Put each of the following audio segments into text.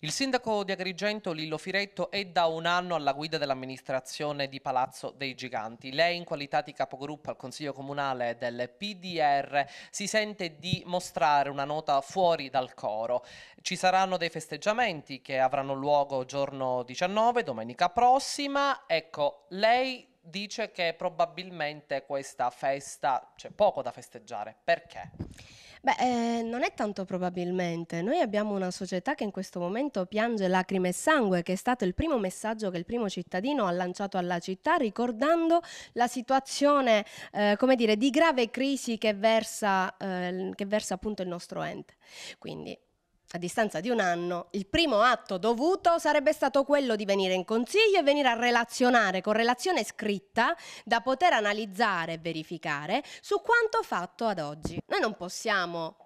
Il sindaco di Agrigento Lillo Firetto è da un anno alla guida dell'amministrazione di Palazzo dei Giganti. Lei in qualità di capogruppo al Consiglio Comunale del PDR si sente di mostrare una nota fuori dal coro. Ci saranno dei festeggiamenti che avranno luogo giorno 19, domenica prossima. Ecco, lei dice che probabilmente questa festa c'è poco da festeggiare. Perché? Beh, eh, non è tanto probabilmente. Noi abbiamo una società che in questo momento piange lacrime e sangue, che è stato il primo messaggio che il primo cittadino ha lanciato alla città, ricordando la situazione, eh, come dire, di grave crisi che versa, eh, che versa appunto il nostro ente. Quindi a distanza di un anno, il primo atto dovuto sarebbe stato quello di venire in consiglio e venire a relazionare con relazione scritta da poter analizzare e verificare su quanto fatto ad oggi. Noi non possiamo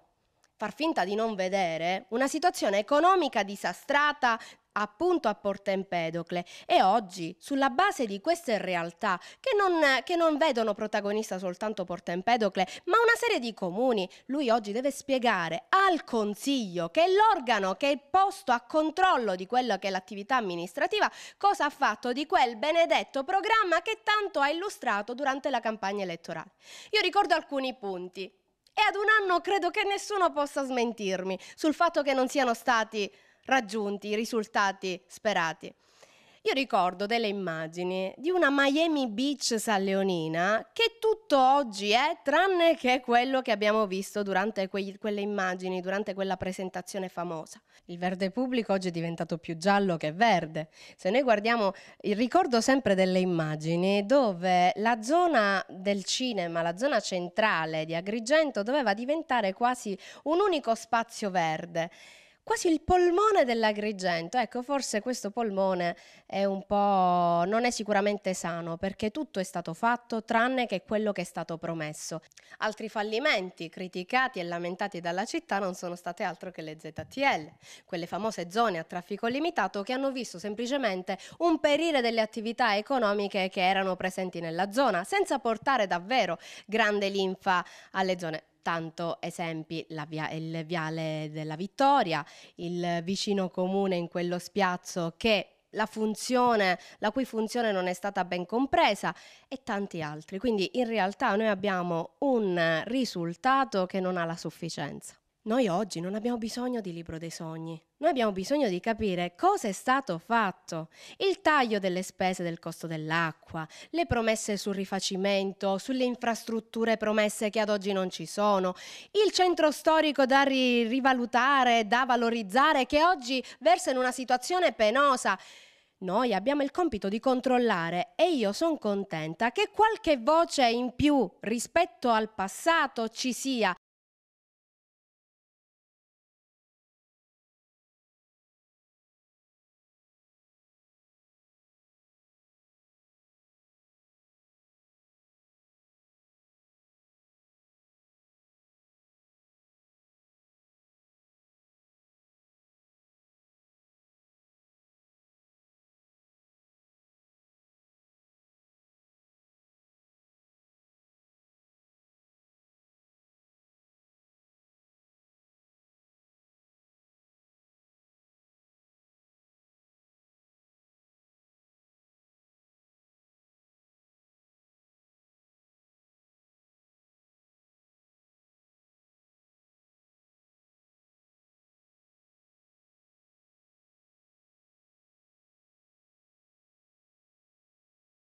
far finta di non vedere una situazione economica disastrata appunto a Porta Empedocle e oggi sulla base di queste realtà che non, che non, vedono protagonista soltanto Porta Empedocle ma una serie di comuni lui oggi deve spiegare al consiglio che è l'organo che è posto a controllo di quello che è l'attività amministrativa cosa ha fatto di quel benedetto programma che tanto ha illustrato durante la campagna elettorale io ricordo alcuni punti e ad un anno credo che nessuno possa smentirmi sul fatto che non siano stati raggiunti i risultati sperati. Io ricordo delle immagini di una Miami Beach salleonina che tutto oggi è tranne che quello che abbiamo visto durante que- quelle immagini, durante quella presentazione famosa. Il verde pubblico oggi è diventato più giallo che verde. Se noi guardiamo, ricordo sempre delle immagini dove la zona del cinema, la zona centrale di Agrigento doveva diventare quasi un unico spazio verde quasi il polmone dell'Agrigento. Ecco, forse questo polmone è un po' non è sicuramente sano perché tutto è stato fatto tranne che quello che è stato promesso. Altri fallimenti criticati e lamentati dalla città non sono state altro che le ZTL, quelle famose zone a traffico limitato che hanno visto semplicemente un perire delle attività economiche che erano presenti nella zona, senza portare davvero grande linfa alle zone tanto esempi via, il Viale della Vittoria, il vicino comune in quello spiazzo che la, funzione, la cui funzione non è stata ben compresa e tanti altri. Quindi in realtà noi abbiamo un risultato che non ha la sufficienza. Noi oggi non abbiamo bisogno di libro dei sogni, noi abbiamo bisogno di capire cosa è stato fatto, il taglio delle spese del costo dell'acqua, le promesse sul rifacimento, sulle infrastrutture promesse che ad oggi non ci sono, il centro storico da ri- rivalutare, da valorizzare, che oggi versa in una situazione penosa. Noi abbiamo il compito di controllare e io sono contenta che qualche voce in più rispetto al passato ci sia,